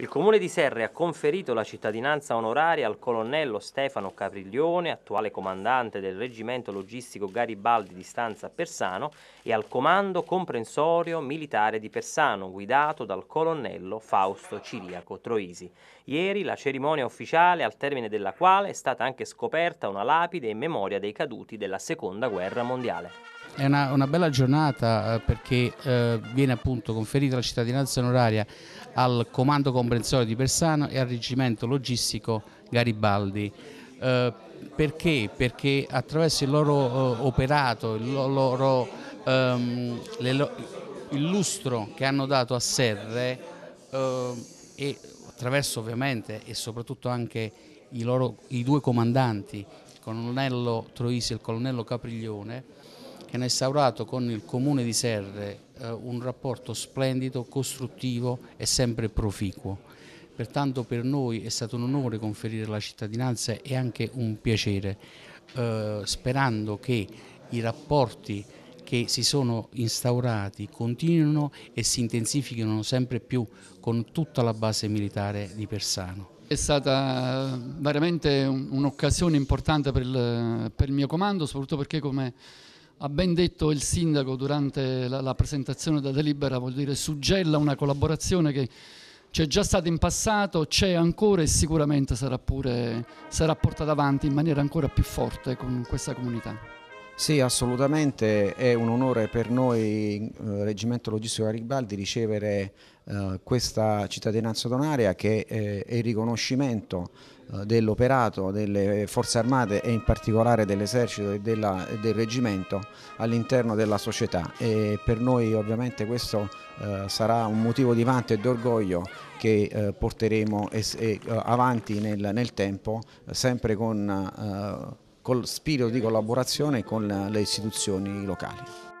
Il Comune di Serre ha conferito la cittadinanza onoraria al colonnello Stefano Capriglione, attuale comandante del reggimento logistico Garibaldi di Stanza Persano, e al comando comprensorio militare di Persano, guidato dal colonnello Fausto Ciriaco Troisi. Ieri la cerimonia ufficiale, al termine della quale è stata anche scoperta una lapide in memoria dei caduti della Seconda Guerra Mondiale. È una, una bella giornata eh, perché eh, viene appunto conferita la cittadinanza onoraria al Comando Comprensorio di Persano e al Reggimento Logistico Garibaldi. Eh, perché? Perché attraverso il loro eh, operato, il loro, ehm, lo, il lustro che hanno dato a Serre eh, e attraverso ovviamente e soprattutto anche i, loro, i due comandanti, il colonnello Troisi e il colonnello Capriglione, che hanno instaurato con il Comune di Serre eh, un rapporto splendido, costruttivo e sempre proficuo. Pertanto per noi è stato un onore conferire la cittadinanza e anche un piacere, eh, sperando che i rapporti che si sono instaurati continuino e si intensifichino sempre più con tutta la base militare di Persano. È stata eh, veramente un'occasione importante per il, per il mio comando, soprattutto perché come ha ben detto il sindaco durante la, la presentazione della delibera, vuol dire suggella una collaborazione che c'è già stata in passato, c'è ancora e sicuramente sarà, pure, sarà portata avanti in maniera ancora più forte con questa comunità. Sì, assolutamente, è un onore per noi, eh, Reggimento Logistico Garibaldi, ricevere eh, questa cittadinanza donaria che eh, è il riconoscimento eh, dell'operato delle forze armate e in particolare dell'esercito e della, del reggimento all'interno della società e per noi ovviamente questo eh, sarà un motivo di vanto e d'orgoglio che eh, porteremo es, eh, avanti nel, nel, tempo sempre con eh, col spirito di collaborazione con le istituzioni locali.